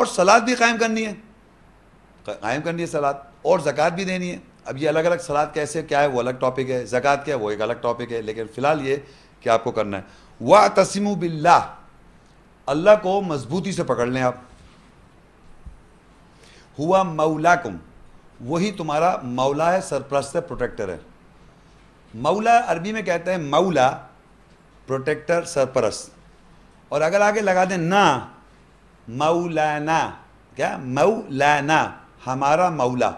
और सलाद भी कायम करनी है कायम करनी है सलाद और ज़क़़त भी देनी है अब ये अलग अलग सलाद कैसे क्या है वो अलग टॉपिक है ज़क़़त क्या है वो एक अलग टॉपिक है लेकिन फ़िलहाल ये कि आपको करना है वाह तस्म बिल्ला अल्लाह को मजबूती से पकड़ लें आप हुआ कुम वही तुम्हारा मौला है सरप्रस्त है प्रोटेक्टर है मौला अरबी में कहते हैं मौला प्रोटेक्टर सरप्रस्त और अगर आगे लगा दें ना मौलाना क्या मऊलाना हमारा मौला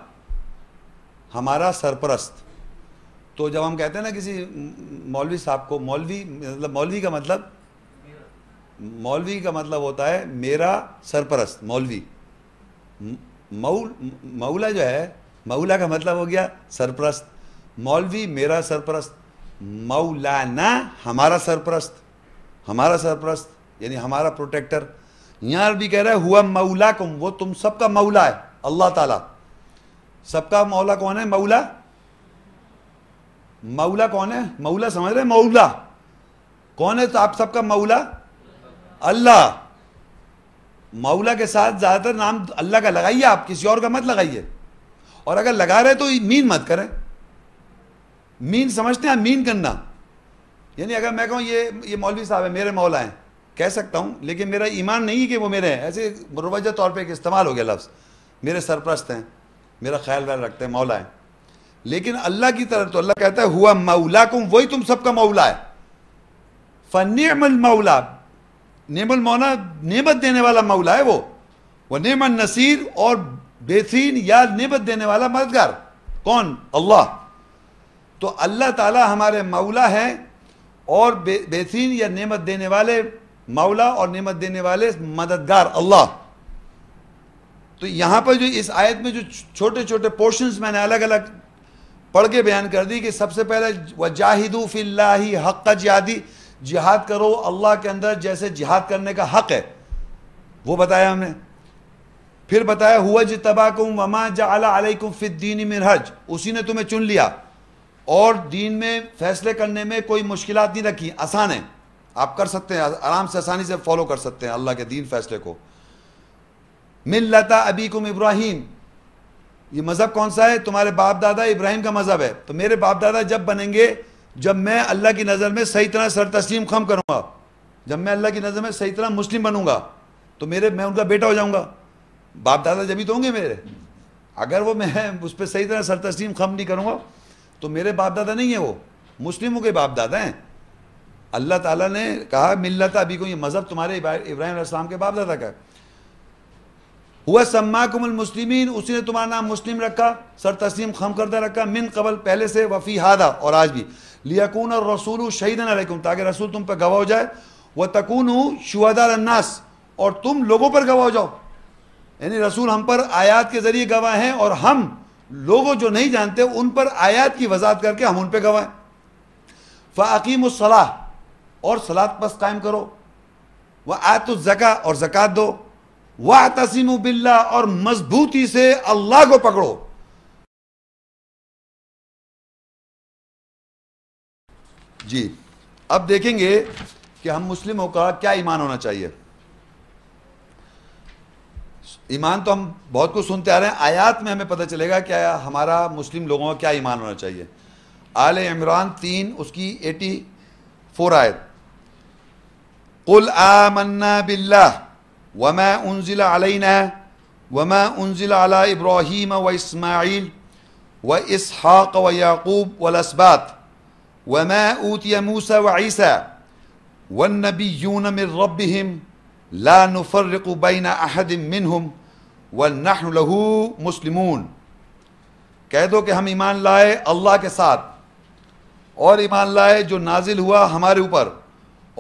हमारा सरपरस्त तो जब हम कहते हैं ना किसी मौलवी साहब को मौलवी मतलब मौलवी का मतलब मौलवी का मतलब होता है मेरा सरपरस्त मौलवी मऊल मऊला जो है मऊला का मतलब हो गया सरपरस्त मौलवी मेरा सरपरस्त मौलाना हमारा सरपरस्त हमारा सरपरस्त यानी हमारा प्रोटेक्टर यहां भी कह रहा है हुआ मौला कुम वो तुम सबका मौला है अल्लाह ताला सबका मौला कौन है मौला मौला कौन है मौला समझ रहे मौला कौन है तो आप सबका मौला अल्लाह मौला के साथ ज़्यादातर नाम अल्लाह का लगाइए आप किसी और का मत लगाइए और अगर लगा रहे तो मीन मत करें मीन समझते हैं मीन करना यानी अगर मैं कहूँ ये ये मौलवी साहब है मेरे मौला हैं कह सकता हूँ लेकिन मेरा ईमान नहीं कि वो मेरे हैं ऐसे मुरवजा तौर पर एक इस्तेमाल हो गया लफ्ज़ मेरे सरप्रस्त हैं मेरा ख्याल व्याल रखते हैं मौला है लेकिन अल्लाह की तरफ तो अल्लाह कहता है हुआ मौला कुम वही तुम सबका मौला है फ़नियमल मौला नेमल मौला नेमत देने वाला मौला है वो वह नेमन नसीर और बेहतरीन या नेमत देने वाला मददगार कौन अल्लाह तो अल्लाह ताला हमारे मौला है और बेहतरीन या नेमत देने वाले मौला और नेमत देने वाले मददगार अल्लाह तो यहां पर जो इस आयत में जो छोटे छोटे पोर्शंस मैंने अलग अलग पढ़ के बयान कर दी कि सबसे पहले व जाहिदू फिल्ला हक का जिहादी जिहाद करो अल्लाह के अंदर जैसे जिहाद करने का हक है वो बताया हमने फिर बताया हुआ ज तबाकुम वमा जाकुम फ़िद्दीन मिनहज उसी ने तुम्हें चुन लिया और दीन में फैसले करने में कोई मुश्किल नहीं रखी आसान है आप कर सकते हैं आराम से आसानी से फॉलो कर सकते हैं अल्लाह के दीन फैसले को मिल्लता कुम इब्राहिम ये मज़हब कौन सा है तुम्हारे बाप दादा इब्राहिम का मज़हब है तो मेरे बाप दादा जब बनेंगे जब मैं अल्लाह की नज़र में सही तरह सर तस्लीम खम करूँगा जब मैं अल्लाह की नज़र में सही तरह मुस्लिम बनूंगा तो मेरे मैं उनका बेटा हो जाऊँगा बाप दादा जब ही तो होंगे मेरे अगर वो मैं उस पर सही तरह सर तस्लीम खम नहीं करूँगा तो मेरे बाप दादा नहीं है वो मुस्लिमों के बाप दादा हैं अल्लाह ताला ने कहा मिलत अभी को ये मज़हब तुम्हारे इब्राहिम इस्लाम के बाप दादा का हुआ सम्मा मुस्लिमीन उसी ने तुम्हारा नाम मुस्लिम रखा सर तस्लीम खम करदा रखा मिन कबल पहले से वफ़ी हादा और आज भी लियाकून और रसूल शहीद नकुम ताकि रसूल तुम पर गवाह हो जाए वह तकून शुहदारन्नास और तुम लोगों पर गवाह हो जाओ यानी रसूल हम पर आयात के ज़रिए गवाह हैं और हम लोगों जो नहीं जानते उन पर आयात की वजात करके हम उन पर गवाह हैं सलाह और सलात पस कायम करो वह आतु जका और जक़ात दो वाह तसीम बिल्ला और मजबूती से अल्लाह को पकड़ो जी अब देखेंगे कि हम मुस्लिमों का क्या ईमान होना चाहिए ईमान तो हम बहुत कुछ सुनते आ रहे हैं आयात में हमें पता चलेगा क्या हमारा मुस्लिम लोगों का क्या ईमान होना चाहिए आल इमरान तीन उसकी एटी फोर आयत قل آمنا بالله وما أنزل علينا وما أنزل على إبراهيم وإسماعيل وإسحاق ويعقوب والأسباط وما أوتي موسى وعيسى والنبيون من ربهم لا نفرق بين أحد منهم ونحن له مسلمون कह दो कि हम ईमान लाए अल्लाह के साथ और ईमान लाए जो नाजिल हुआ हमारे ऊपर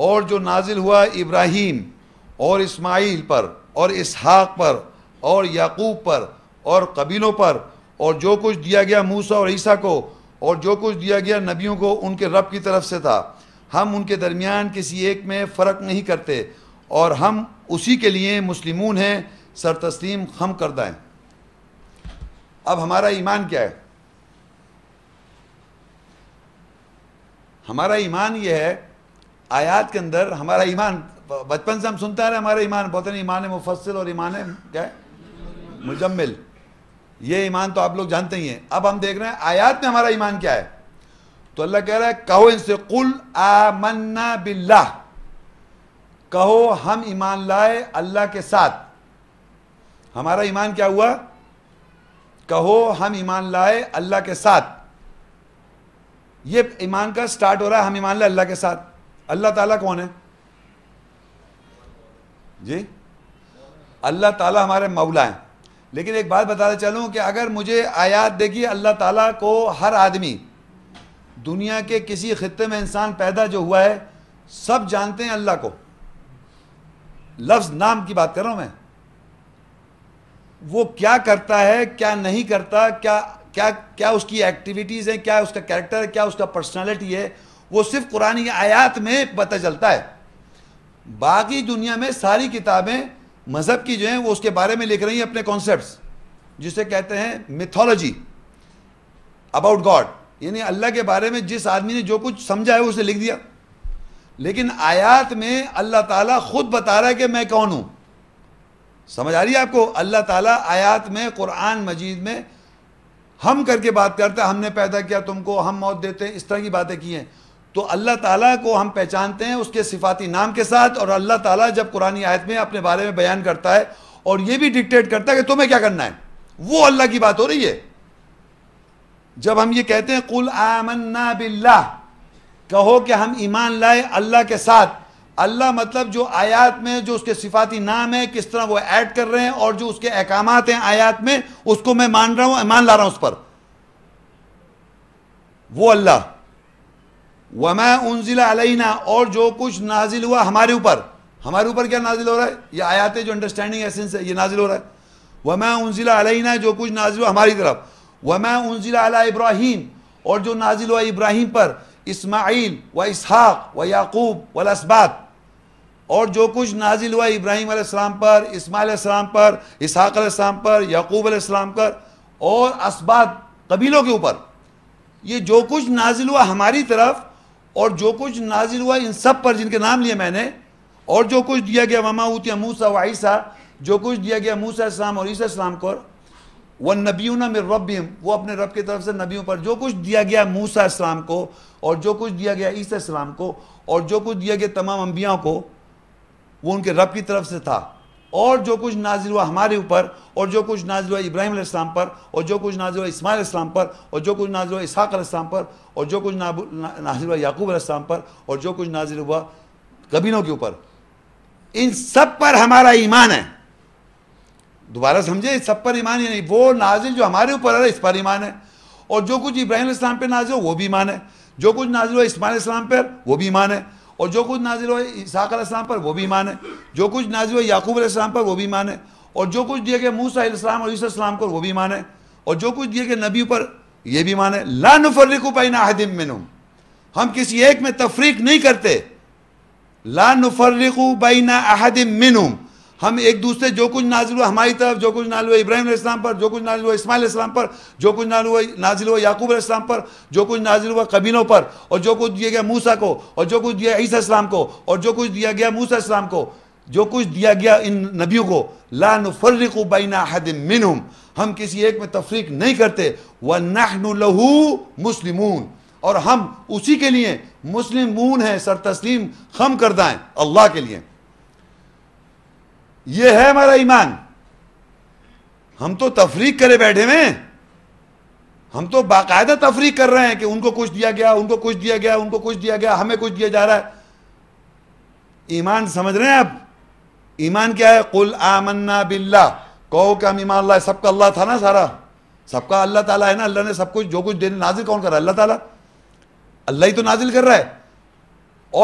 और जो नाजिल हुआ इब्राहीम और इस्माइल पर और इसहाक पर और याकूब पर और कबीलों पर और जो कुछ दिया गया मूसा और ईसा को और जो कुछ दिया गया नबियों को उनके रब की तरफ से था हम उनके दरमियान किसी एक में फ़र्क नहीं करते और हम उसी के लिए मुस्लिम हैं सर तस्लीम खम कर दाएँ अब हमारा ईमान क्या है हमारा ईमान यह है आयात के अंदर हमारा ईमान बचपन से हम सुनता रहे हमारा ईमान बहुत ईमान ईमान मुफसिल और ईमान क्या है मुजम्मिल ये ईमान तो आप लोग जानते ही हैं अब हम देख रहे हैं आयात में हमारा ईमान क्या है तो अल्लाह कह रहा है कहो इनसे कुल आमन्ना बिल्ला कहो हम ईमान लाए अल्लाह के साथ हमारा ईमान क्या हुआ कहो हम ईमान लाए अल्लाह के साथ ये ईमान का स्टार्ट हो रहा है हम ईमान लाए अल्लाह के साथ अल्लाह ताला कौन है जी अल्लाह ताला हमारे मौला हैं लेकिन एक बात बताते चलूँ कि अगर मुझे आयात देगी अल्लाह ताला को हर आदमी दुनिया के किसी खत्े में इंसान पैदा जो हुआ है सब जानते हैं अल्लाह को लफ्ज़ नाम की बात कर रहा हूँ मैं वो क्या करता है क्या नहीं करता क्या क्या क्या उसकी एक्टिविटीज़ हैं क्या उसका कैरेक्टर है क्या उसका पर्सनैलिटी है वो सिर्फ कुरान की आयात में पता चलता है बाकी दुनिया में सारी किताबें मज़हब की जो हैं वो उसके बारे में लिख रही हैं अपने कॉन्सेप्ट जिसे कहते हैं मिथोलॉजी अबाउट गॉड यानी अल्लाह के बारे में जिस आदमी ने जो कुछ समझा है उसे लिख दिया लेकिन आयात में अल्लाह ताला खुद बता रहा है कि मैं कौन हूं समझ आ रही है आपको अल्लाह ताला आयात में कुरान मजीद में हम करके बात करते हमने पैदा किया तुमको हम मौत देते हैं इस तरह की बातें की हैं तो अल्लाह ताला को हम पहचानते हैं उसके सिफाती नाम के साथ और अल्लाह ताला जब कुरानी आयत में अपने बारे में बयान करता है और ये भी डिक्टेट करता है कि तुम्हें क्या करना है वो अल्लाह की बात हो रही है जब हम ये कहते हैं कुल आमन्ना बिल्ला कहो कि हम ईमान लाए अल्लाह के साथ अल्लाह मतलब जो आयात में जो उसके सिफाती नाम है किस तरह वो ऐड कर रहे हैं और जो उसके अहकाम हैं आयात में उसको मैं मान रहा हूं मान ला रहा हूं उस पर वो अल्लाह वमा उनजिला अलैना और जो कुछ नाजिल हुआ हमारे ऊपर हमारे ऊपर क्या नाजिल हो रहा है ये आयात जो अंडरस्टैंडिंग एसेंस है ये नाजिल हो रहा है वमा उनजिला अलैना जो कुछ नाजिल हुआ हमारी तरफ वमा उनजिला अला इब्राहिम और जो नाजिल हुआ इब्राहिम पर इस्माइल व इसहाक व याकूब वलसबात और जो कुछ नाजिल हुआ इब्राहिम आसमाम पर इसमाईलाम पर इसहाक़लाम पर याकूब आसमाम पर और इसबात कबीलों के ऊपर ये जो कुछ नाजिल हुआ हमारी तरफ और जो कुछ नाजिल हुआ इन सब पर जिनके नाम लिए मैंने और जो कुछ दिया गया ममा उतिया मूसा व ईसा जो कुछ दिया गया मूसा इस्लाम और ईसा इस्लाम को वह नबियों ना मेर रबियम वो अपने रब की तरफ से नबियों पर जो कुछ दिया गया मूसा इस्लाम को और जो कुछ दिया गया ईसा इस्लाम को और जो कुछ दिया गया तमाम अम्बियाओं को वो उनके रब की तरफ से था और जो कुछ नाजिल हुआ हमारे ऊपर और जो कुछ नाजिल हुआ इब्राहिम इस्लाम पर और जो कुछ नाजिल हुआ इस्माइल इस्लाम पर और जो कुछ नाजिल हुआ इसहाक इस्लाम पर और जो कुछ नाजिल हुआ याकूब इस्लाम पर और जो कुछ नाजिल हुआ कबीनों के ऊपर इन सब पर हमारा ईमान है दोबारा समझे सब पर ईमान ही नहीं वो नाजिल जो हमारे ऊपर है इस पर ईमान है और जो कुछ इब्राहिम इस्लाम पर नाजिल हो वो भी ईमान है जो कुछ नाजिल हुआ इस्माइल इस्लाम पर वो भी ईमान है और जो कुछ नाजिल हुआ इसाक अलैहिस्सलाम पर वो भी ईमान है जो कुछ नाजिल हुआ याकूब अलैहिस्सलाम पर वो भी ईमान है और जो कुछ दिए गए मूसा इस्लाम और ईसा को वो भी ईमान है और जो कुछ दिए गए नबी पर यह भी माने है लान फर्रिकू अहदिम मिनुम हम किसी एक में तफरीक नहीं करते लान फर्रिकू बैना अहदिम मिनुम हम एक दूसरे जो कुछ नाजिल हुआ हमारी तरफ जो कुछ नाजिल हुआ इब्राहिम इस्लाम पर जो कुछ नाजिल हुआ इस्माइल इस्लाम पर जो कुछ नाजिल हुआ नाजिल हुआ याकूब इस्लाम पर जो कुछ नाजिल हुआ कबीनों पर और जो कुछ दिया गया मूसा को और जो कुछ दिया ईसा इस्लाम को और जो कुछ दिया गया मूसा इस्लाम को जो कुछ दिया गया इन नबियों को लान फर्रिक बैना हद मिनहुम हम किसी एक में तफरीक नहीं करते व नहनु लहू मुस्लिमून और हम उसी के लिए मुस्लिमून हैं सर तस्लीम खम करदाएँ अल्लाह के लिए ये है हमारा ईमान हम तो तफरीक करे बैठे में हम तो बाकायदा तफरीक कर रहे हैं कि उनको कुछ दिया गया उनको कुछ दिया गया उनको कुछ दिया गया हमें कुछ दिया जा रहा है ईमान समझ रहे हैं आप ईमान क्या है कुल आमन्ना बिल्ला कहो कि हम ईमान अल्लाह सबका अल्लाह था ना सारा सबका अल्लाह ताला है ना अल्लाह ने सब कुछ जो कुछ देने नाजिल कौन कर रहा है अल्लाह ताला अल्लाह ही तो नाजिल कर रहा है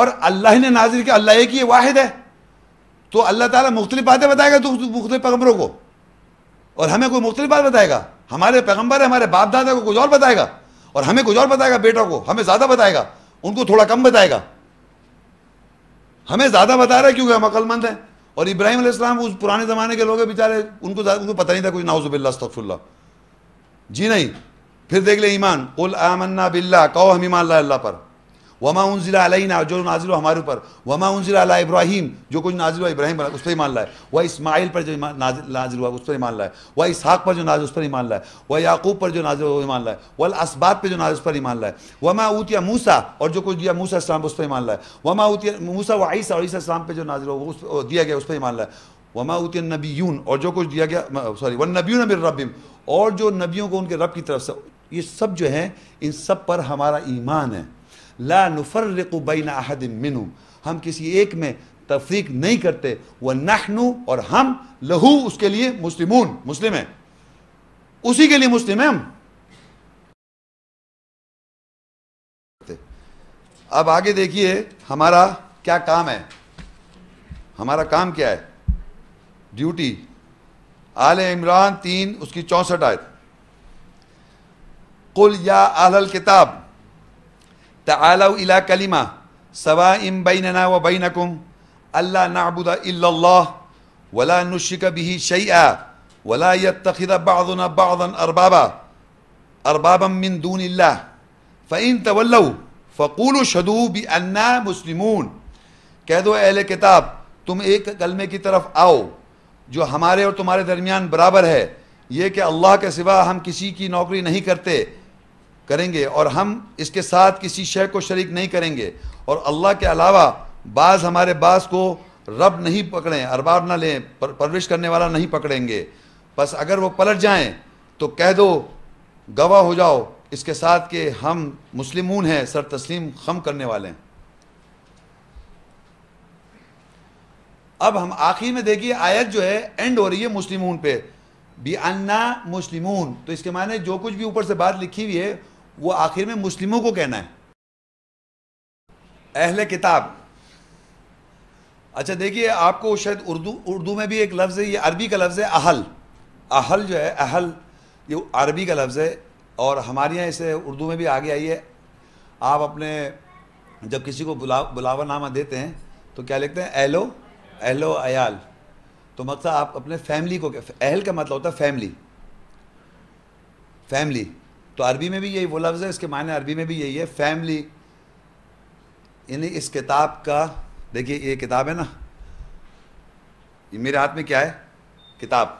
और अल्लाह ने नाजिल किया अल्लाह एक ही वाहिद है तो अल्लाह ताला मुख्तलि बातें बताएगा तो मुख्तलि पैगम्बरों को और हमें कोई मुख्तलि बात बताएगा हमारे पैगम्बर है हमारे बाप दादा को कुछ और बताएगा और हमें कुछ और बताएगा बेटा को हमें ज़्यादा बताएगा उनको थोड़ा कम बताएगा हमें ज़्यादा बता रहा है क्योंकि हम अकलमंद हैं और इब्राहिम अलैहिस्सलाम उस पुराने ज़माने के लोग बेचारे उनको उनको पता नहीं था कुछ नाउज़बिल्ला तफुल्ला जी नहीं फिर देख ले ईमान उल आमन्ना बिल्ला कहो हम ईमान ला अल्लाह पर वमा उनजिला अलैना जो नाजिल हमारे ऊपर वमा उनजिला अला इब्राहिम जो कुछ नाजिल हुआ इब्राहिम उस पर ईमान लाए वह इसमाइल पर जो नाजिल हुआ उस पर ईमान लाए वह इसहाक पर जो नाजिल उस पर ईमान लाए वह याकूब पर जो नाजिल हुआ ईमान लाए वल असबात पर जो नाजिल उस पर ईमान लाए वमा उतिया मूसा और जो कुछ दिया मूसा इस्लाम उस पर ईमान लाए वमा उतिया मूसा व ईसा और ईसा इस्लाम पर जो नाजिल हुआ उस दिया गया उस पर ईमान लाए वमा उतिया नबीयून और जो कुछ दिया गया सॉरी वन नबी नबी रबिम और जो नबियों को उनके रब की तरफ से ये सब जो है इन सब पर हमारा ईमान है ला बैन अहद मिनु हम किसी एक में तफरीक नहीं करते वह नहनु और हम लहू उसके लिए मुस्लिमून मुस्लिम है उसी के लिए मुस्लिम है हम अब आगे देखिए हमारा क्या काम है हमारा काम क्या है ड्यूटी आल इमरान तीन उसकी चौंसठ आयत कुल या आहल किताब तआलव इला कलिमा सवा इम बैनना व बैनकुम अल्ला नाबुद इल्लल्लाह वला नुशिक बिही शैआ वला यत्तखिद बादुना बादन अरबाबा अरबाबम मिन दून इल्ला फ़ैन तवल्लव फ़कूल शदू बी अन्ना मुस्लिमून कह दो अहल किताब तुम एक कलमे की तरफ आओ जो हमारे और तुम्हारे दरमियान बराबर है ये कि अल्लाह के सिवा हम किसी की नौकरी नहीं करते करेंगे और हम इसके साथ किसी शय को शरीक नहीं करेंगे और अल्लाह के अलावा बाज़ हमारे बास को रब नहीं पकड़ें अरबाब ना लें पर, परवरिश करने वाला नहीं पकड़ेंगे बस अगर वो पलट जाएं तो कह दो गवाह हो जाओ इसके साथ के हम मुस्लिमून हैं सर तस्लीम खम करने वाले हैं अब हम आखिर में देखिए आयत जो है एंड हो रही है मुस्लिमून पे बी अन्ना मुस्लिमून तो इसके माने जो कुछ भी ऊपर से बात लिखी हुई है वो आखिर में मुस्लिमों को कहना है अहले किताब अच्छा देखिए आपको शायद उर्दू उर्दू में भी एक लफ्ज़ है ये अरबी का लफ्ज़ है अहल अहल जो है अहल ये अरबी का लफ्ज़ है और हमारे यहाँ इसे उर्दू में भी आगे आई है आप अपने जब किसी को बुला बुलावा नामा देते हैं तो क्या लिखते हैं एहलो एहलो अयाल तो मकसद आप अपने फैमिली को अहल का मतलब होता है फैमिली फैमिली तो अरबी में भी यही वो लफ्ज़ है इसके मायने अरबी में भी यही है फैमिली यानी इस किताब का देखिए ये किताब है ना ये मेरे हाथ में क्या है किताब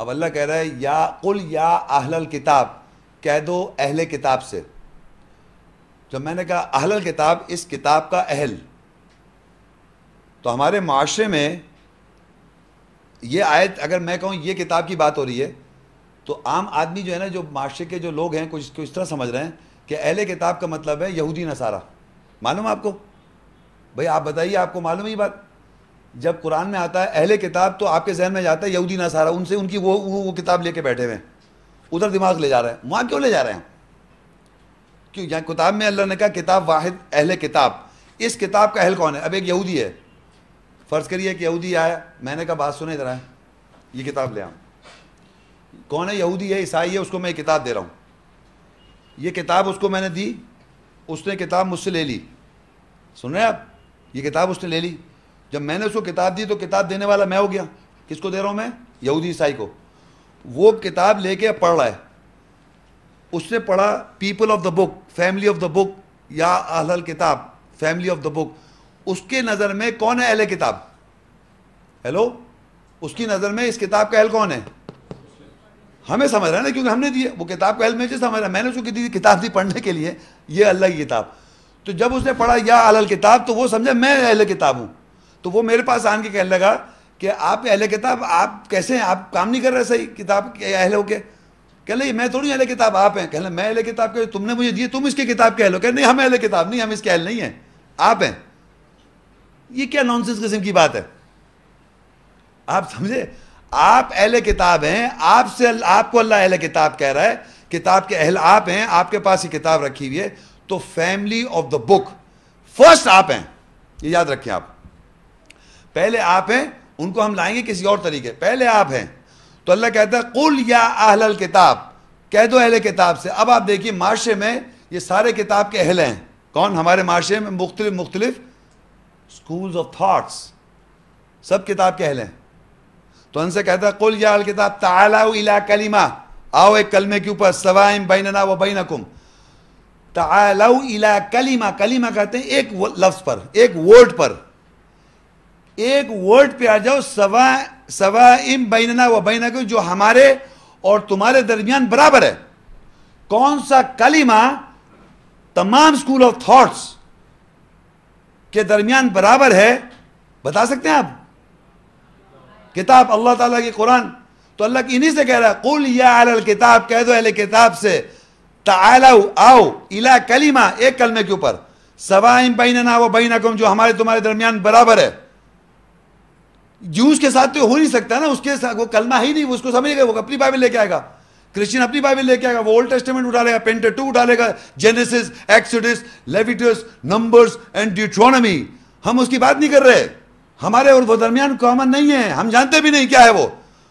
अब अल्लाह कह रहा है या कुल या अहल किताब कह दो अहल किताब से जब मैंने कहा अहल किताब इस किताब का अहल तो हमारे माशरे में ये आयत अगर मैं कहूँ ये किताब की बात हो रही है तो आम आदमी जो है ना जो माशरे के जो लोग हैं कुछ इस तरह समझ रहे हैं कि अहले किताब का मतलब है यहूदी नसारा मालूम आपको भाई आप बताइए आपको मालूम है ये बात जब कुरान में आता है अहले किताब तो आपके जहन में जाता है यहूदी नसारा उनसे उनकी वो वो, वो किताब लेके बैठे हुए हैं उधर दिमाग ले जा रहे हैं वहाँ क्यों ले जा रहे हैं क्यों यहाँ किताब में अल्लाह ने कहा किताब वाहिद अहले किताब इस किताब का अहल कौन है अब एक यहूदी है फ़र्ज़ करिए कि यहूदी आया मैंने कहा बात सुने इधर आए ये किताब ले आऊँ कौन है यहूदी है ईसाई है उसको मैं किताब दे रहा हूँ ये किताब उसको मैंने दी उसने किताब मुझसे ले ली सुन रहे आप ये किताब उसने ले ली जब मैंने उसको किताब दी तो किताब देने वाला मैं हो गया किसको दे रहा हूँ मैं यहूदी ईसाई को वो किताब लेके पढ़ रहा है उसने पढ़ा people of the book family of the book या अहल किताब फैमिली ऑफ द बुक उसके नज़र में कौन है अहल किताब हेलो उसकी नज़र में इस किताब का अहल कौन है हमें समझ रहा है ना क्योंकि हमने दी वो किताब का इल्म मुझे समझ रहा है मैंने चूंकि दी किताब दी पढ़ने के लिए ये अल्लाह की किताब तो जब उसने पढ़ा या अल किताब तो वो समझा मैं अहल किताब हूँ तो वो मेरे पास आन के कहने लगा कि आप अहल किताब आप कैसे हैं आप काम नहीं कर रहे सही किताब के अहल हो के कह ले मैं थोड़ी अहल किताब आप हैं कहले मैं अहल किताब के तुमने मुझे दिए तुम इसके किताब के अहल हो कह नहीं हम अहल किताब नहीं हम इसके अहल नहीं हैं आप हैं ये क्या नॉनसेंस किस्म की बात है आप समझे आप अहल किताब हैं आपसे आपको अल्लाह अहल किताब कह रहा है किताब के अहल आप हैं आपके पास ही किताब रखी हुई है तो family of the book first आप हैं ये याद रखें आप पहले आप हैं उनको हम लाएंगे किसी और तरीके पहले आप हैं तो अल्लाह कहता है कुल या अहल किताब कह दो अहल किताब से अब आप देखिए माशरे में ये सारे किताब के अहल हैं कौन हमारे माशरे में मुख्तलिफ मुख्तलिफ स्कूल ऑफ थाट्स सब किताब के अहल हैं तो उनसे कहता कुल याल किताब तला कलीमा आओ एक कलमे के ऊपर सवाइम बैनना व बैनकुम तलाउ इला कलीमा कलीमा कहते हैं एक लफ्ज पर एक वर्ड पर एक वर्ड पे आ जाओ सवा सवा इम बैनना व कुम जो हमारे और तुम्हारे दरमियान बराबर है कौन सा कलीमा तमाम स्कूल ऑफ थॉट्स के दरमियान बराबर है बता सकते हैं आप किताब अल्लाह ताला की कुरान तो अल्लाह की इन्हीं से कह रहा है कुल या अल किताब कह दो अहल किताब से तालाउ आओ इला कलीमा एक कलमे के ऊपर सवाइम बैनना व बैनकुम जो हमारे तुम्हारे दरमियान बराबर है जूस के साथ तो हो नहीं सकता ना उसके साथ वो कलमा ही नहीं उसको समझेगा वो अपनी बाइबल लेके आएगा क्रिश्चियन अपनी बाइबल लेके आएगा वो ओल्ड टेस्टमेंट उठा लेगा पेंटर टू उठा लेगा Genesis Exodus Leviticus Numbers and Deuteronomy हम उसकी बात नहीं कर रहे हमारे और वो दरमियान कॉमन नहीं है हम जानते भी नहीं क्या है वो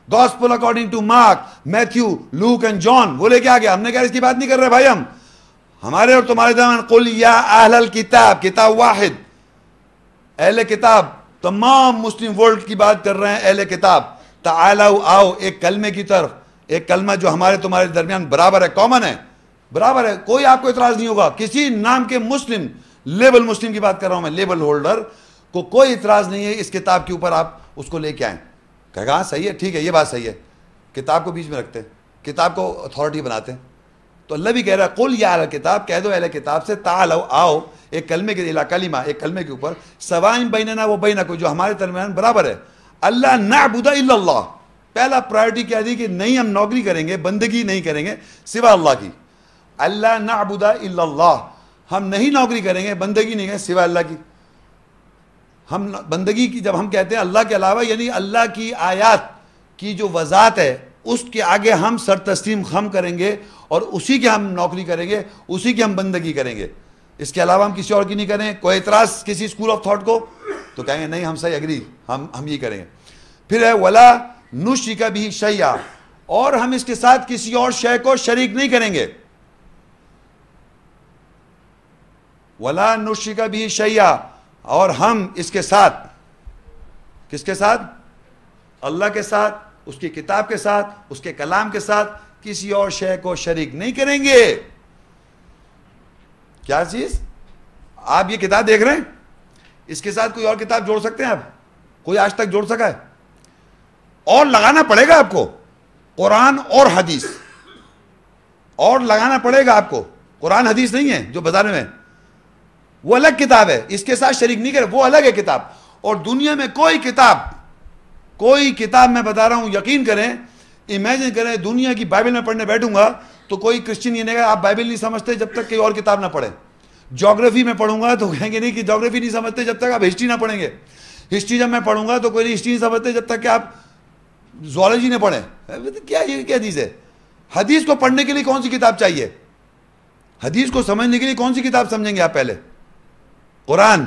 gospel according to Mark Matthew Luke and John वो लेके आ गया हमने क्या इसकी बात नहीं कर रहे भाई हम हमारे और तुम्हारे दरमियान कुल या अहल किताब किताब वाहिद अहल किताब तमाम मुस्लिम वर्ल्ड की बात कर रहे हैं एहल किताब आलाउ आओ एक कलमे की तरफ एक कलमा जो हमारे तुम्हारे दरमियान बराबर है कॉमन है बराबर है कोई आपको इतराज नहीं होगा किसी नाम के मुस्लिम लेबल मुस्लिम की बात कर रहा हूं मैं लेबल होल्डर को कोई इतराज़ नहीं है इस किताब के ऊपर आप उसको लेके आएँ कहेगा हाँ सही है ठीक है ये बात सही है किताब को बीच में रखते हैं किताब को अथॉरिटी बनाते हैं तो अल्लाह भी कह रहा है कुल या किताब कह दो अहल किताब से तालो आओ एक कलमे के इला कलिमा एक कलमे के ऊपर सवाइन बैनना वो बैना को जो हमारे दरमियान बराबर है अल्लाह नाबुदा इल्लल्लाह पहला प्रायोरिटी क्या थी कि नहीं हम नौकरी करेंगे बंदगी नहीं करेंगे सिवा अल्लाह की अल्लाह नाबुदा इल्लल्लाह हम नहीं नौकरी करेंगे बंदगी नहीं करेंगे सिवा अल्लाह की हम बंदगी की जब हम कहते हैं अल्लाह के अलावा यानी अल्लाह की आयात की जो वजात है उसके आगे हम सर तस्लीम खम करेंगे और उसी की हम नौकरी करेंगे उसी की हम बंदगी करेंगे इसके अलावा हम किसी और की नहीं करें कोई एतराज़ किसी स्कूल ऑफ थाट को तो कहेंगे नहीं हम सही अग्री हम हम ये करेंगे फिर है वला नुशी का भी शैया और हम इसके साथ किसी और शय को शरीक नहीं करेंगे वला नुशी का भी शैया और हम इसके साथ किसके साथ अल्लाह के साथ उसकी किताब के साथ उसके कलाम के साथ किसी और शय को शरीक नहीं करेंगे क्या चीज आप ये किताब देख रहे हैं इसके साथ कोई और किताब जोड़ सकते हैं आप कोई आज तक जोड़ सका है और लगाना पड़ेगा आपको कुरान और हदीस और लगाना पड़ेगा आपको कुरान हदीस नहीं है जो बाजार में वो अलग किताब है इसके साथ शरीक नहीं करे वो अलग है किताब और दुनिया में कोई किताब कोई किताब मैं बता रहा हूं यकीन करें इमेजिन करें दुनिया की बाइबल में पढ़ने बैठूंगा तो कोई क्रिश्चियन ये नहीं आप बाइबल नहीं समझते जब तक कोई और किताब ना पढ़े ज्योग्राफी में पढ़ूंगा तो कहेंगे नहीं कि ज्योग्राफी नहीं समझते जब तक आप हिस्ट्री ना पढ़ेंगे हिस्ट्री जब मैं पढ़ूंगा तो कोई हिस्ट्री नहीं समझते जब तक कि आप जोलॉजी ने पढ़े क्या ये क्या चीज़ है हदीस को पढ़ने के लिए कौन सी किताब चाहिए हदीस को समझने के लिए कौन सी किताब समझेंगे आप पहले कुरान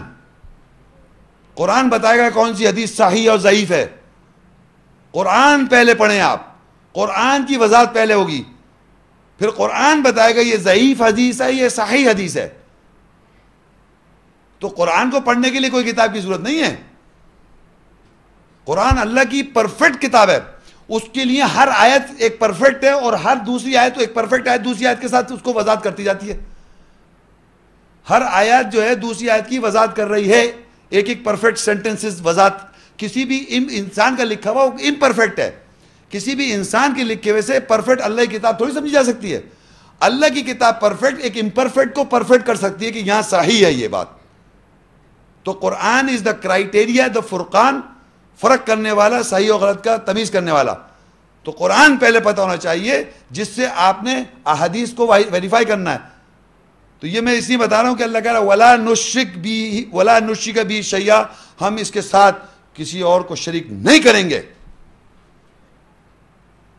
कुरान बताएगा कौन सी हदीस सही और ज़यीफ़ है कुरान पहले पढ़ें आप कुरान की वजाहत पहले होगी फिर कुरान बताएगा ये ज़यीफ़ हदीस है ये सही हदीस है तो कुरान को पढ़ने के लिए कोई किताब की ज़रूरत नहीं है कुरान अल्लाह की परफेक्ट किताब है उसके लिए हर आयत एक परफेक्ट है और हर दूसरी आयत तो एक परफेक्ट आयत दूसरी आयत के साथ उसको वजात करती जाती है हर आयत जो है दूसरी आयत की वजात कर रही है एक एक परफेक्ट सेंटेंसेस वजात किसी भी इंसान का लिखा हुआ वो इम्परफेक्ट है किसी भी इंसान के लिखे हुए से परफेक्ट अल्लाह की किताब थोड़ी समझी जा सकती है अल्लाह की किताब परफेक्ट एक इम्परफेक्ट को परफेक्ट कर सकती है कि यहाँ सही है ये बात तो Quran is the criteria the Furqan फ़र्क करने वाला सही और गलत का तमीज़ करने वाला तो कुरान पहले पता होना चाहिए जिससे आपने अहदीस को वेरीफाई करना है तो ये मैं इसलिए बता रहा हूँ कि अल्लाह कह रहा वला नुशिक भी वला नुशिक भी शैया हम इसके साथ किसी और को शरीक नहीं करेंगे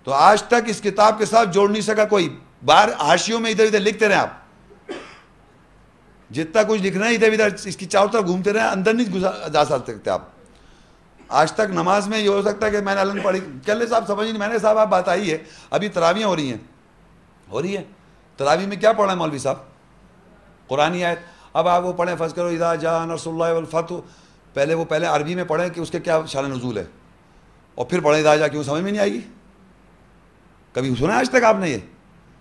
तो आज तक इस किताब के साथ जोड़ नहीं सका कोई बार हाशियों में इधर इधर लिखते रहे आप जितना कुछ लिखना है इधर इधर इसकी चारों तरफ घूमते रहे अंदर नहीं जा सकते आप आज तक नमाज में ये हो सकता है कि मैंने अलग पढ़ी कल साहब समझ नहीं मैंने साहब आप बात आई है अभी तरावियाँ हो रही हैं हो रही है तरावी में क्या पढ़ा है मौलवी साहब कुरानी आयत अब आप वो पढ़ें फर्ज करो इजा जहाँ नरसल्लाफ़तु पहले वो पहले अरबी में पढ़ें कि उसके क्या शान नजूल है और फिर पढ़ें इजा जा क्यों समझ में नहीं आएगी कभी सुना आज तक आपने ये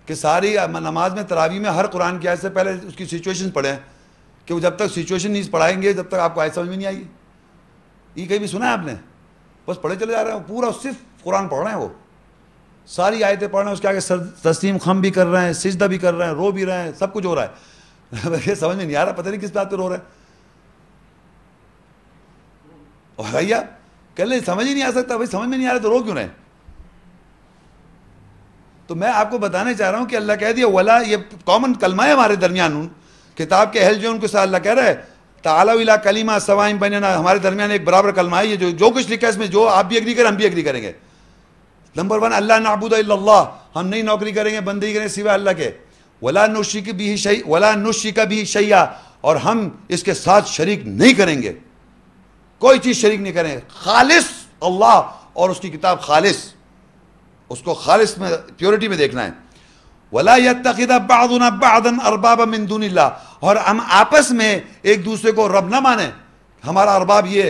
कि सारी नमाज में तरावी में हर कुरान की आयत से पहले उसकी सिचुएशन पढ़ें कि वो जब तक सिचुएशन नहीं पढ़ाएंगे जब तक आपको आयत समझ में नहीं आएगी ये कहीं भी सुना है आपने बस पढ़े चले जा रहे हैं पूरा सिर्फ कुरान पढ़ रहे हैं वो सारी आयतें पढ़ रहे हैं उसके आगे तस्लीम खम भी कर रहे हैं सिजदा भी कर रहे हैं रो भी रहे हैं सब कुछ हो रहा है समझ में नहीं आ रहा पता नहीं किस बात पर रो रहा है और भैया कल समझ ही नहीं आ सकता भाई समझ में नहीं आ रहा तो रो क्यों रहे तो मैं आपको बताने चाह रहा हूं कि अल्लाह कह दिया वला ये कॉमन कलमा है हमारे दरमियान किताब के अहल जो उनके साथ अल्लाह कह रहा है ताला कलीमा सवाइम बनना हमारे दरमियान एक बराबर कलमा है ये जो जो कुछ लिखा है इसमें जो आप भी एग्री करें हम भी एग्री करेंगे नंबर वन अल्लाह नाबूद हम नहीं नौकरी करेंगे बंदी करेंगे सिवा अल्लाह के वला नुशी की भी शही वला का भी शैया और हम इसके साथ शरीक नहीं करेंगे कोई चीज़ शरीक नहीं करेंगे खालिश अल्लाह और उसकी किताब खालिश उसको खालिश में प्योरिटी में देखना है वला तकीदा बादना बादन अरबाब मंदूनिल्ला और हम आपस में एक दूसरे को रब ना माने हमारा अरबाब ये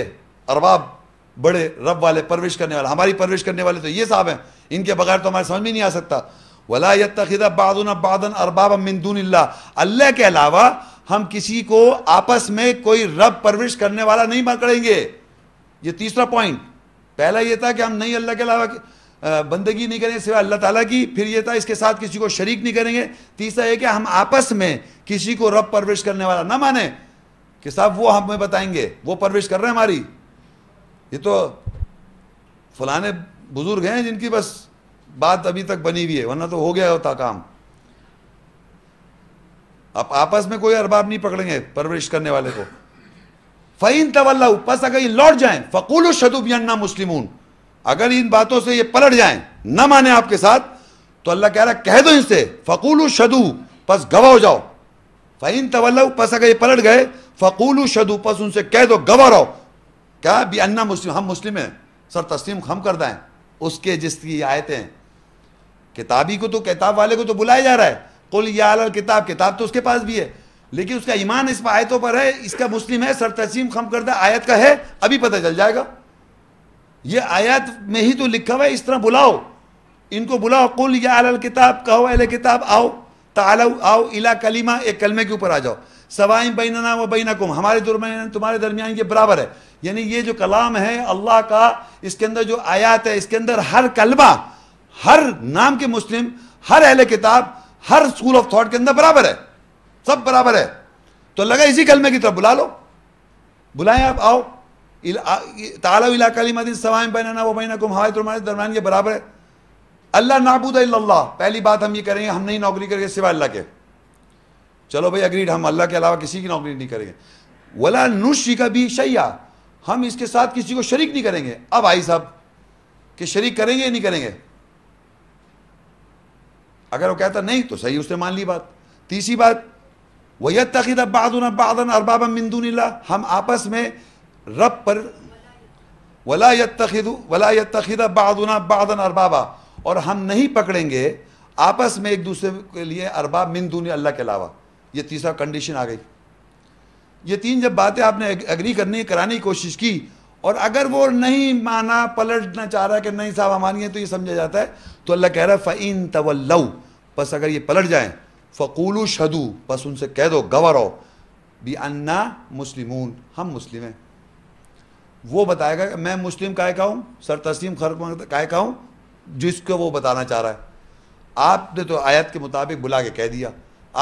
अरबाब बड़े रब वाले परवेश करने वाले हमारी परविश करने वाले तो ये साहब हैं इनके बगैर तो हमारे समझ में नहीं आ सकता वलायत तखिदा बादन बादन अरबाब मंदून अल्लाह के अलावा हम किसी को आपस में कोई रब परविश करने वाला नहीं पकड़ेंगे ये तीसरा पॉइंट पहला ये था कि हम नहीं अल्लाह के अलावा बंदगी नहीं करेंगे सिवा अल्लाह ताला की फिर ये था इसके साथ किसी को शरीक नहीं करेंगे तीसरा ये कि हम आपस में किसी को रब परवरिश करने वाला ना माने कि साहब वो हमें बताएंगे वो परवरिश कर रहे हैं हमारी ये तो फलाने बुजुर्ग हैं जिनकी बस बात अभी तक बनी हुई है वरना तो हो गया होता काम अब आपस में कोई अरबाब नहीं पकड़ेंगे परवरिश करने वाले को फहीन तवल्ला बस अगर लौट जाए फ़कूल शदुब मुस्लिम अगर इन बातों से ये पलट जाए न माने आपके साथ तो अल्लाह कह रहा कह दो इनसे फ़कूल शदु बस गवा हो जाओ फहीन तवल्ला बस अगर ये पलट गए फ़कूल शदु बस उनसे कह दो गवा रहो क्या भी अन्ना मुस्लिम हम मुस्लिम हैं सर तस्लीम हम कर दें उसके जिसकी आयतें किताबी को तो किताब वाले को तो बुलाया जा रहा है कुल या अल किताब किताब तो उसके पास भी है लेकिन उसका ईमान इस आयतों पर है इसका मुस्लिम है सर तसीम खम करदा आयत का है अभी पता चल जाएगा ये आयत में ही तो लिखा हुआ है इस तरह बुलाओ इनको बुलाओ कुल या अल किताब कहो अल किताब आओ तालो आओ इला कलीमा एक कलमे के ऊपर आ जाओ सवाई बैनना व कुम हमारे दरमियान तुम्हारे दरमियान ये बराबर है यानी ये जो कलाम है अल्लाह का इसके अंदर जो आयात है इसके अंदर हर कलमा हर नाम के मुस्लिम हर अहल किताब हर स्कूल ऑफ थॉट के अंदर बराबर है सब बराबर है तो लगा इसी कलमे की तरफ बुला लो बुलाएं आप आओ ताला इलाका मदीन सवाएं वो बैना गुम तुम्हारे तो दरमियान ये बराबर है अल्लाह नाबूद अल्लाह पहली बात हम ये करेंगे हम नहीं नौकरी करेंगे सिवा अल्लाह के चलो भाई अग्रीड हम अल्लाह के अलावा किसी की नौकरी नहीं करेंगे वला नुशी का भी शैया हम इसके साथ किसी को शरीक नहीं करेंगे अब आई साहब कि शरीक करेंगे या नहीं करेंगे अगर वो कहता नहीं तो सही उसने मान ली बात तीसरी बात वैत तकीद अब्बादन अब्बादन अरबाब मिंदूनिल्ला हम आपस में रब पर वलायत तखीद वलायत तखीद अब्बादना अब्बादन अरबाबा और हम नहीं पकड़ेंगे आपस में एक दूसरे के लिए अरबाब मिंदूनी अल्लाह के अलावा ये तीसरा कंडीशन आ गई ये तीन जब बातें आपने एग्री करने कराने की कोशिश की और अगर वो नहीं माना पलटना चाह रहा कि नहीं साहब हमारी है तो ये समझा जाता है तो अल्लाह कह रहा है फ़ैन तवल्लव बस अगर ये पलट जाए फ़कूलू शदू बस उनसे कह दो गवर हो भी अन्ना मुस्लिम हम मुस्लिम हैं वो बताएगा कि मैं मुस्लिम काय का हूँ सर तस्लीम खर काय का हूँ जिसको वो बताना चाह रहा है आपने तो आयत के मुताबिक बुला के कह दिया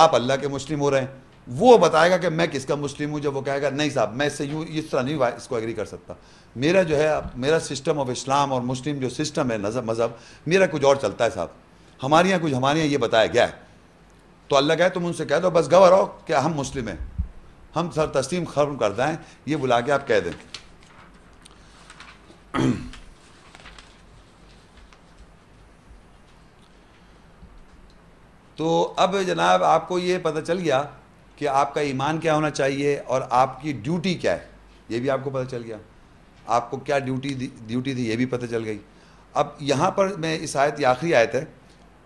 आप अल्लाह के मुस्लिम हो रहे हैं वो बताएगा कि मैं किसका मुस्लिम हूँ जब वो कहेगा नहीं साहब मैं इससे यूँ इस तरह नहीं इसको एग्री कर सकता मेरा जो है मेरा सिस्टम ऑफ इस्लाम और मुस्लिम जो सिस्टम है नजब मज़हब मेरा कुछ और चलता है साहब हमारे यहाँ कुछ हमारे यहाँ ये बताया गया है तो अल्लाह कहे तुम उनसे कह दो बस गवर हो कि हम मुस्लिम हैं हम सर तस्लीम खत्म कर दें ये बुला के आप कह दें तो अब जनाब आपको ये पता चल गया कि आपका ईमान क्या होना चाहिए और आपकी ड्यूटी क्या है ये भी आपको पता चल गया आपको क्या ड्यूटी ड्यूटी थी ये भी पता चल गई अब यहाँ पर मैं इस आयत ये आखिरी आयत है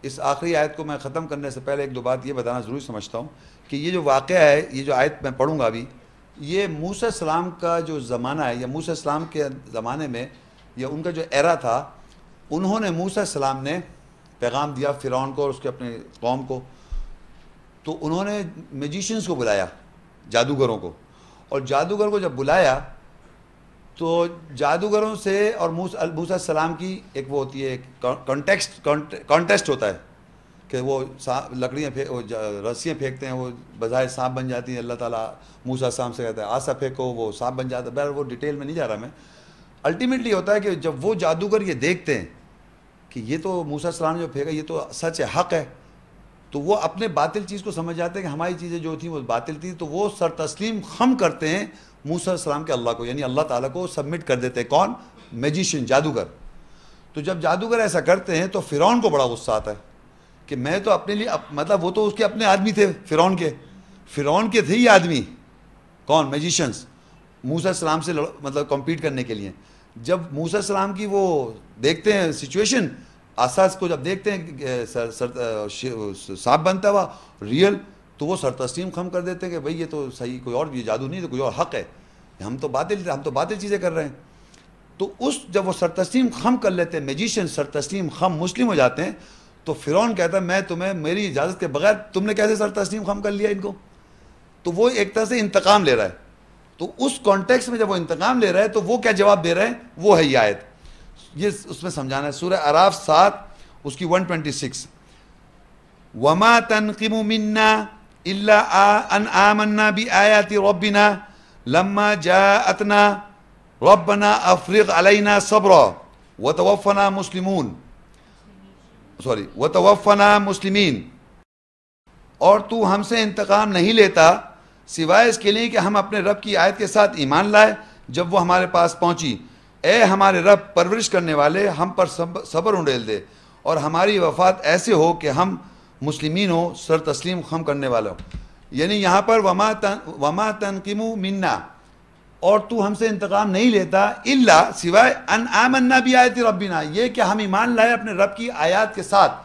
इस आखिरी आयत को मैं ख़त्म करने से पहले एक दो बात ये बताना ज़रूरी समझता हूँ कि ये जो वाक़ है ये जो आयत मैं पढ़ूँगा अभी ये मूसा सलाम का जो ज़माना है या मूसा सलाम के ज़माने में या उनका जो एरा था उन्होंने मूसा सलाम ने पैगाम दिया फ़िरौन को और उसके अपने कौम को तो उन्होंने मेजिशियंस को बुलाया जादूगरों को और जादूगर को जब बुलाया तो जादूगरों से और मूसा सलाम की एक वो होती है कॉन्टेक्स्ट कॉन्टेस्ट होता है कि वो लकड़ियाँ फेंक रस्सियाँ फेंकते हैं वो बजाय सांप बन जाती हैं अल्लाह ताला मूसा सलाम से कहता है आशा फेंको वो सांप बन जाता है बहर वो डिटेल में नहीं जा रहा मैं अल्टीमेटली होता है कि जब वो जादूगर ये देखते हैं कि ये तो मूसा सलाम जो फेंका ये तो सच है हक है तो वो अपने बातिल चीज़ को समझ जाते हैं कि हमारी चीज़ें जो थी वो बातिल थी तो वो सर तस्लीम खम करते हैं मूसा सलाम के अल्लाह को यानी अल्लाह ताला को सबमिट कर देते हैं कौन मेजिशियन जादूगर तो जब जादूगर ऐसा करते हैं तो फ़िरौन को बड़ा गुस्सा आता है कि मैं तो अपने लिए अप, मतलब वो तो उसके अपने आदमी थे फ़िरौन के फ़िरौन के थे ये आदमी कौन मेजिशंस मूसा सलाम से मतलब कम्पीट करने के लिए जब मूसा सलाम की वो देखते हैं सिचुएशन आसाज को जब देखते हैं सर, सांप बनता हुआ रियल तो वो सर तस्लीम खम कर देते हैं कि भाई ये तो सही कोई और ये जादू नहीं तो कोई और हक है हम तो बातें हम तो बातें चीज़ें कर रहे हैं तो उस जब वो सर तस्लीम खम कर लेते हैं मेजिशियन सर तस्लीम खम मुस्लिम हो जाते हैं तो फिरौन कहता है मैं तुम्हें मेरी इजाज़त के बगैर तुमने कैसे सर तस्लीम खम कर लिया इनको तो वो एक तरह से इंतकाम ले रहा है तो उस कॉन्टेक्स में जब वो इंतकाम ले रहा है तो वो क्या जवाब दे रहे हैं वो है ये आयत ये उसमें समझाना है सूर्य अराफ सात उसकी वन ट्वेंटी सिक्स वमा तनकिम मन्ना इल्ला अन आमन्ना भी आयाति रबिना लम्मा जा अतना रबना अफ्रीक अलैना सब्र व तवफ़ना मुस्लिमून सॉरी व तवफ़ना मुस्लिमीन और तू हमसे इंतकाम नहीं लेता सिवाय इसके लिए कि हम अपने रब की आयत के साथ ईमान लाए जब वो हमारे पास पहुंची ए हमारे रब परवरिश करने वाले हम पर सब्र उंडेल दे और हमारी वफात ऐसे हो कि हम मुस्लिमीन हो सर तस्लीम खम करने वाले हो यानी यहाँ पर वमा तन वमा तनकिम मिन्ना और तू हमसे इंतकाम नहीं लेता इल्ला सिवाय अन आमन्ना भी आयती रबीना ये कि हम ईमान लाए अपने रब की आयात के साथ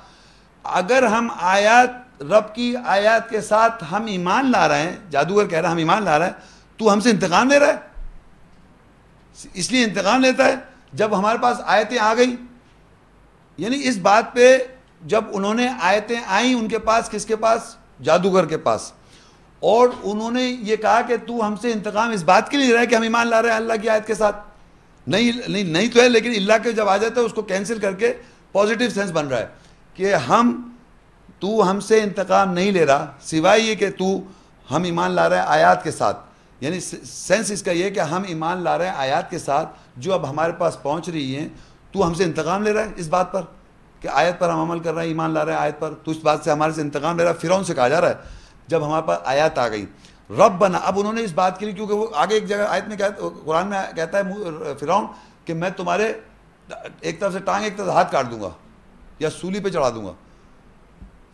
अगर हम आयात रब की आयात के साथ हम ईमान ला रहे हैं जादूगर कह रहा हैं हम ईमान ला रहे हैं तू हमसे इंतकाम ले रहा है इसलिए इंतकाम लेता है जब हमारे पास आयतें आ गई यानी इस बात पे जब उन्होंने आयतें आई उनके पास किसके पास जादूगर के पास और उन्होंने ये कहा कि तू हमसे इंतकाम इस बात के लिए रहा है कि हम ईमान ला रहे हैं अल्लाह की आयत के साथ नहीं नहीं नहीं तो है लेकिन अल्लाह के जब आ जाता है उसको कैंसिल करके पॉजिटिव सेंस बन रहा है कि हम तू हमसे इंतकाम नहीं ले रहा सिवाय ये कि तू हम ईमान ला रहे हैं आयात के साथ यानी सेंस इसका यह कि हम ईमान ला रहे हैं आयात के साथ जो अब हमारे पास पहुंच रही हैं तू हमसे इंतकाम ले रहा है इस बात पर कि आयत पर हम अमल कर रहे हैं ईमान ला रहे हैं आयत पर तो इस बात से हमारे से इंतकाम ले रहा है फिरौन से कहा जा रहा है जब हमारे पास आयत आ गई रब बना अब उन्होंने इस बात के लिए क्योंकि वो आगे एक जगह आयत में कहता कुरान में कहता है फिरौन कि मैं तुम्हारे एक तरफ से टांग एक तरफ हाथ काट दूंगा या सूली पे चढ़ा दूंगा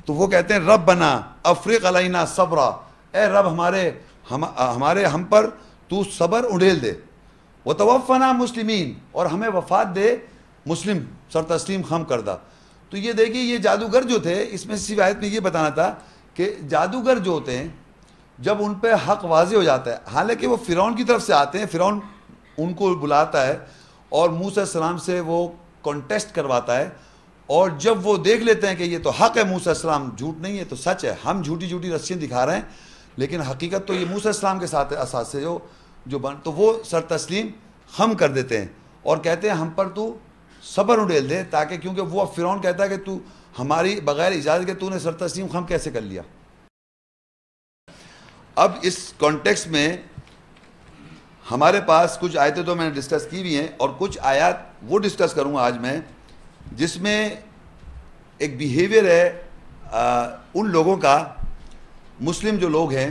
तो वो कहते हैं रब बना अफ्रीक अलाइना सबरा ए रब हमारे हम हमारे हम पर तू सबर उड़ेल दे व तवफ़ना मुस्लिमीन और हमें वफात दे मुस्लिम सर तस्लीम खम करदा तो ये देखिए ये जादूगर जो थे इसमें सिवायत में ये बताना था कि जादूगर जो होते हैं जब उन पर हक वाज हो जाता है हालांकि वो फ़िरौन की तरफ से आते हैं फ़िरौन उनको बुलाता है और मूसा सलाम से वो कॉन्टेस्ट करवाता है और जब वो देख लेते हैं कि ये तो हक है मूसा सलाम झूठ नहीं है तो सच है हम झूठी झूठी रस्सियाँ दिखा रहे हैं लेकिन हकीकत तो ये मूसा इस्लाम के साथ असासे जो जो बन तो वो सर तस्लीम हम कर देते हैं और कहते हैं हम पर तू सबर उडेल दे ताकि क्योंकि वो अब फ़िरौन कहता है कि तू हमारी बग़ैर इजाज़त के तूने सर तस्लीम हम कैसे कर लिया अब इस कॉन्टेक्स्ट में हमारे पास कुछ आयतें तो मैंने डिस्कस की हुई हैं और कुछ आयात वो डिस्कस करूँगा आज मैं जिसमें एक बिहेवियर है आ, उन लोगों का मुस्लिम जो लोग हैं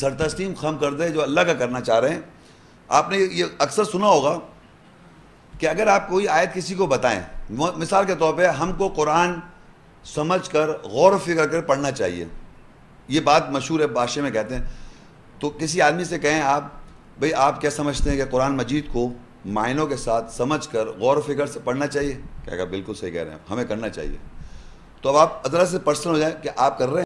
सरतस्तीम खम करदे जो अल्लाह का करना चाह रहे हैं आपने ये अक्सर सुना होगा कि अगर आप कोई आयत किसी को बताएं मिसाल के तौर पे हमको कुरान समझ कर गौर फिक्र कर पढ़ना चाहिए ये बात मशहूर है बादशे में कहते हैं तो किसी आदमी से कहें आप भाई आप क्या समझते हैं कि कुरान मजीद को मायनों के साथ समझ कर गौर फिक्र से पढ़ना चाहिए कहेगा बिल्कुल सही कह रहे हैं हमें करना चाहिए तो अब आप अदरा से पर्सनल हो जाए कि आप कर रहे हैं